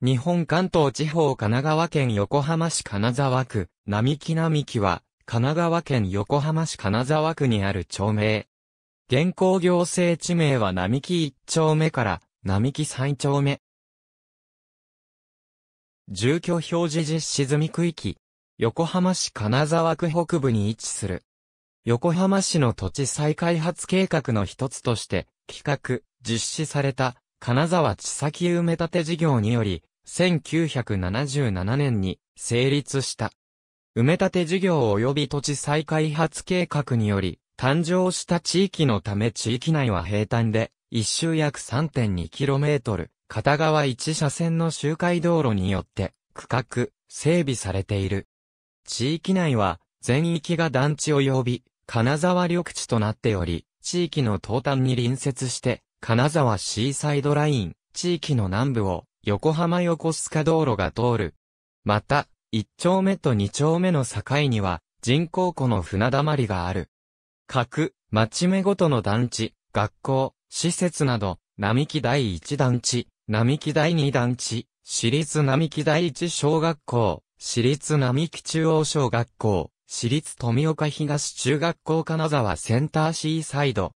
日本関東地方神奈川県横浜市金沢区、並木並木は、神奈川県横浜市金沢区にある町名。現行行政地名は並木1丁目から、並木3丁目。住居表示実施済み区域。横浜市金沢区北部に位置する。横浜市の土地再開発計画の一つとして、企画、実施された、金沢地先埋め立て事業により、1977年に成立した。埋め立て事業及び土地再開発計画により、誕生した地域のため地域内は平坦で、一周約 3.2km、片側1車線の周回道路によって、区画、整備されている。地域内は、全域が団地及び、金沢緑地となっており、地域の東端に隣接して、金沢シーサイドライン、地域の南部を、横浜横須賀道路が通る。また、一丁目と二丁目の境には、人工湖の船溜まりがある。各、町目ごとの団地、学校、施設など、並木第一団地、並木第二団地、私立並木第一小学校、私立並木中央小学校、私立富岡東中学校金沢センターシーサイド。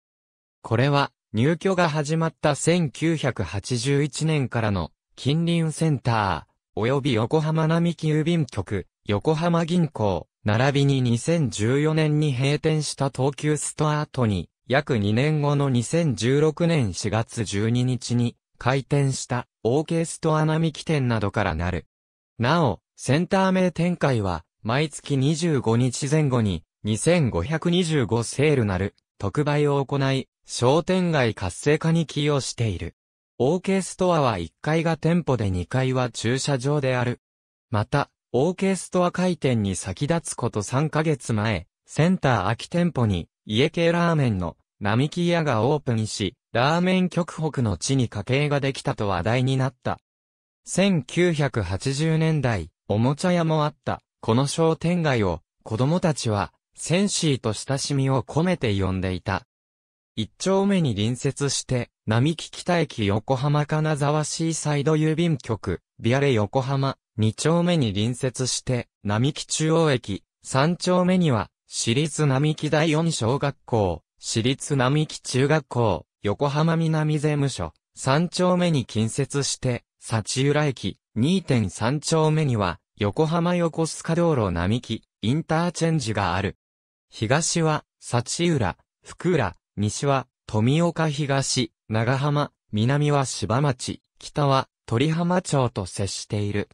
これは、入居が始まった1981年からの近隣センター、及び横浜並木郵便局、横浜銀行、並びに2014年に閉店した東急ストアートに、約2年後の2016年4月12日に、開店したオーケストア並木店などからなる。なお、センター名展開は、毎月25日前後に、2525セールなる、特売を行い、商店街活性化に寄与している。オーケストアは1階が店舗で2階は駐車場である。また、オーケストア開店に先立つこと3ヶ月前、センター空き店舗に、家系ラーメンの並木屋がオープンし、ラーメン極北の地に家系ができたと話題になった。1980年代、おもちゃ屋もあった、この商店街を、子供たちは、センシーと親しみを込めて呼んでいた。一丁目に隣接して、並木北駅横浜金沢シーサイド郵便局、ビアレ横浜、二丁目に隣接して、並木中央駅、三丁目には、私立並木第四小学校、私立並木中学校、横浜南税務署、三丁目に近接して、幸浦駅、2.3丁目には、横浜横須賀道路並木、インターチェンジがある。東は、幸浦、福浦、西は富岡東、長浜、南は柴町、北は鳥浜町と接している。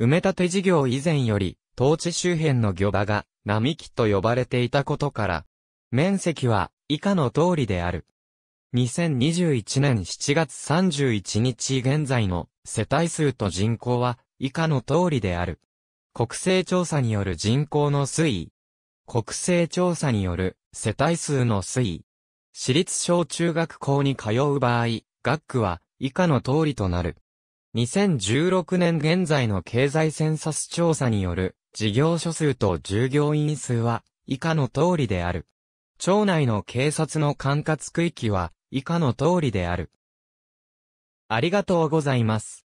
埋め立て事業以前より、当地周辺の漁場が並木と呼ばれていたことから、面積は以下の通りである。2021年7月31日現在の世帯数と人口は以下の通りである。国勢調査による人口の推移。国勢調査による世帯数の推移。私立小中学校に通う場合、学区は以下の通りとなる。2016年現在の経済センサス調査による事業所数と従業員数は以下の通りである。町内の警察の管轄区域は以下の通りである。ありがとうございます。